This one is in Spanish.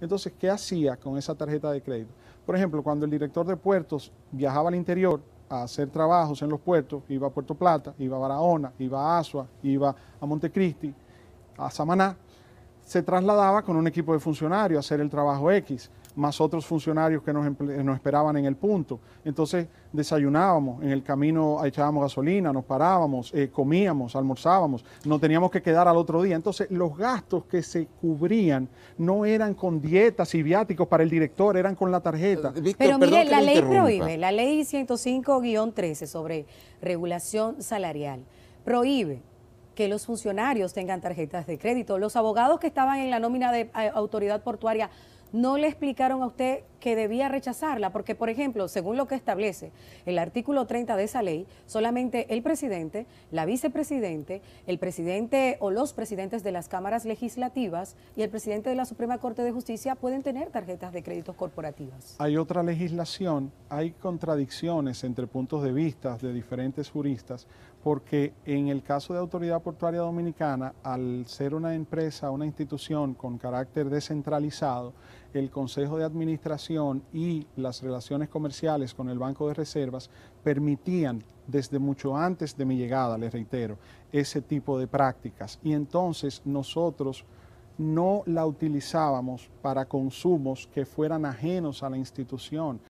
Entonces, ¿qué hacía con esa tarjeta de crédito? Por ejemplo, cuando el director de puertos viajaba al interior a hacer trabajos en los puertos, iba a Puerto Plata, iba a Barahona, iba a Asua, iba a Montecristi, a Samaná, se trasladaba con un equipo de funcionarios a hacer el trabajo X, más otros funcionarios que nos, esperaban en el punto. Entonces desayunábamos, en el camino echábamos gasolina, nos parábamos, eh, comíamos, almorzábamos, no teníamos que quedar al otro día. Entonces los gastos que se cubrían no eran con dietas y viáticos para el director, eran con la tarjeta. Eh, Pero mire, la ley prohíbe, la ley 105-13 sobre regulación salarial, prohíbe que los funcionarios tengan tarjetas de crédito. Los abogados que estaban en la nómina de eh, autoridad portuaria no le explicaron a usted que debía rechazarla, porque, por ejemplo, según lo que establece el artículo 30 de esa ley, solamente el presidente, la vicepresidente, el presidente o los presidentes de las cámaras legislativas y el presidente de la Suprema Corte de Justicia pueden tener tarjetas de créditos corporativas. Hay otra legislación, hay contradicciones entre puntos de vista de diferentes juristas, porque en el caso de Autoridad Portuaria Dominicana, al ser una empresa, una institución con carácter descentralizado, el Consejo de Administración y las relaciones comerciales con el Banco de Reservas permitían desde mucho antes de mi llegada, les reitero, ese tipo de prácticas. Y entonces nosotros no la utilizábamos para consumos que fueran ajenos a la institución.